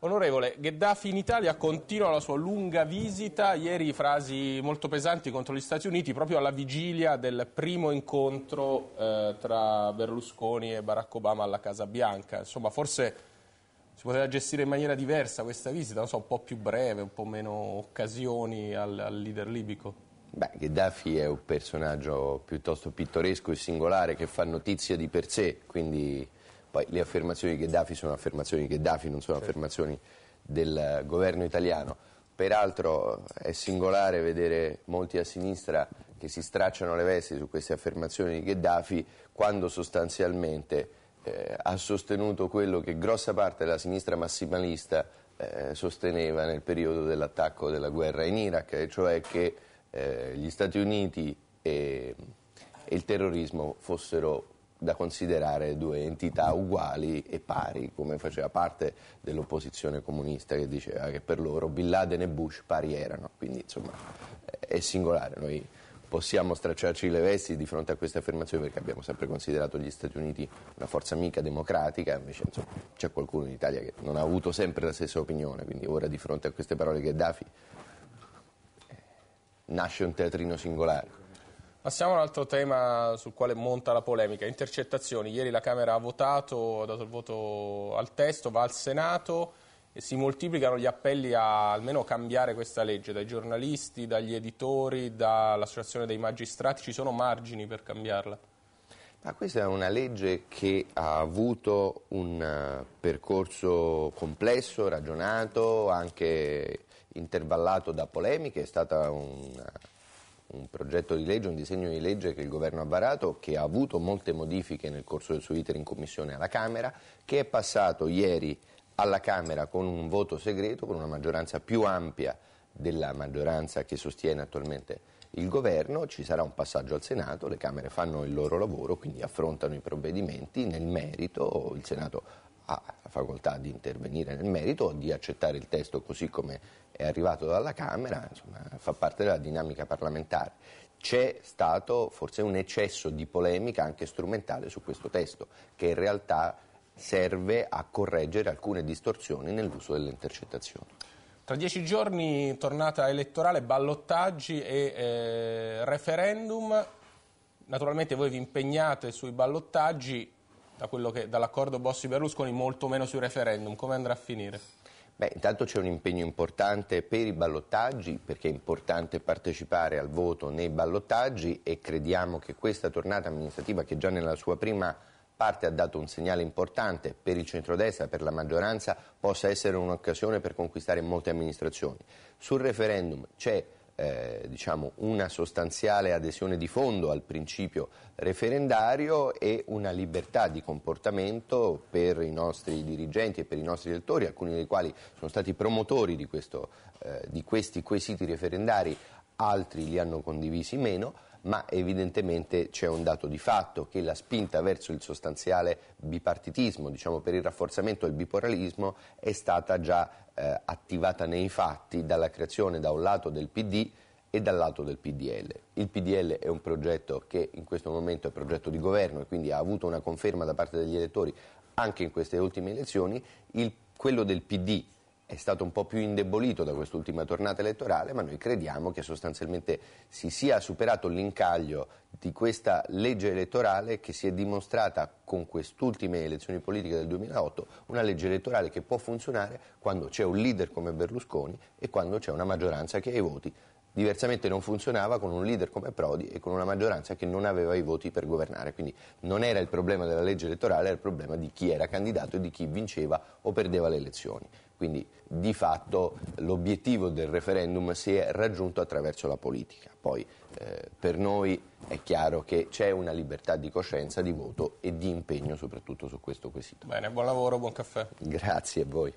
Onorevole, Gheddafi in Italia continua la sua lunga visita, ieri frasi molto pesanti contro gli Stati Uniti proprio alla vigilia del primo incontro eh, tra Berlusconi e Barack Obama alla Casa Bianca, insomma forse si poteva gestire in maniera diversa questa visita, so, un po' più breve, un po' meno occasioni al, al leader libico. Beh, Gheddafi è un personaggio piuttosto pittoresco e singolare che fa notizia di per sé, quindi poi le affermazioni di Gheddafi sono affermazioni di Gheddafi, non sono certo. affermazioni del eh, governo italiano. Peraltro è singolare vedere molti a sinistra che si stracciano le vesti su queste affermazioni di Gheddafi quando sostanzialmente eh, ha sostenuto quello che grossa parte della sinistra massimalista eh, sosteneva nel periodo dell'attacco della guerra in Iraq, cioè che eh, gli Stati Uniti e, e il terrorismo fossero da considerare due entità uguali e pari, come faceva parte dell'opposizione comunista che diceva che per loro Bin Laden e Bush pari erano, quindi insomma è singolare, noi possiamo stracciarci le vesti di fronte a queste affermazioni perché abbiamo sempre considerato gli Stati Uniti una forza amica democratica, invece insomma, c'è qualcuno in Italia che non ha avuto sempre la stessa opinione, quindi ora di fronte a queste parole Gheddafi eh, nasce un teatrino singolare. Passiamo ad un altro tema sul quale monta la polemica, intercettazioni. Ieri la Camera ha votato, ha dato il voto al testo, va al Senato e si moltiplicano gli appelli a almeno cambiare questa legge dai giornalisti, dagli editori, dall'associazione dei magistrati. Ci sono margini per cambiarla? Ma questa è una legge che ha avuto un eh, percorso complesso, ragionato, anche intervallato da polemiche, è stata una un progetto di legge, un disegno di legge che il governo ha varato, che ha avuto molte modifiche nel corso del suo iter in commissione alla Camera, che è passato ieri alla Camera con un voto segreto, con una maggioranza più ampia della maggioranza che sostiene attualmente il governo, ci sarà un passaggio al Senato, le Camere fanno il loro lavoro, quindi affrontano i provvedimenti nel merito, il Senato ha la facoltà di intervenire nel merito, o di accettare il testo così come è arrivato dalla Camera, insomma, fa parte della dinamica parlamentare. C'è stato forse un eccesso di polemica anche strumentale su questo testo, che in realtà serve a correggere alcune distorsioni nell'uso delle intercettazioni. Tra dieci giorni tornata elettorale, ballottaggi e eh, referendum. Naturalmente voi vi impegnate sui ballottaggi, da che, dall'accordo Bossi-Berlusconi, molto meno sui referendum. Come andrà a finire? Beh, intanto c'è un impegno importante per i ballottaggi, perché è importante partecipare al voto nei ballottaggi e crediamo che questa tornata amministrativa, che già nella sua prima parte ha dato un segnale importante per il centrodestra, per la maggioranza, possa essere un'occasione per conquistare molte amministrazioni. Sul referendum c'è eh, diciamo una sostanziale adesione di fondo al principio referendario e una libertà di comportamento per i nostri dirigenti e per i nostri elettori, alcuni dei quali sono stati promotori di, questo, eh, di questi quesiti referendari, altri li hanno condivisi meno ma evidentemente c'è un dato di fatto che la spinta verso il sostanziale bipartitismo, diciamo per il rafforzamento del bipolarismo, è stata già eh, attivata nei fatti dalla creazione da un lato del PD e dal lato del PDL. Il PDL è un progetto che in questo momento è progetto di governo e quindi ha avuto una conferma da parte degli elettori anche in queste ultime elezioni, il, quello del PD è stato un po' più indebolito da quest'ultima tornata elettorale, ma noi crediamo che sostanzialmente si sia superato l'incaglio di questa legge elettorale che si è dimostrata con quest'ultime elezioni politiche del 2008 una legge elettorale che può funzionare quando c'è un leader come Berlusconi e quando c'è una maggioranza che ha i voti Diversamente non funzionava con un leader come Prodi e con una maggioranza che non aveva i voti per governare. Quindi non era il problema della legge elettorale, era il problema di chi era candidato e di chi vinceva o perdeva le elezioni. Quindi di fatto l'obiettivo del referendum si è raggiunto attraverso la politica. Poi eh, per noi è chiaro che c'è una libertà di coscienza, di voto e di impegno soprattutto su questo quesito. Bene, buon lavoro, buon caffè. Grazie a voi.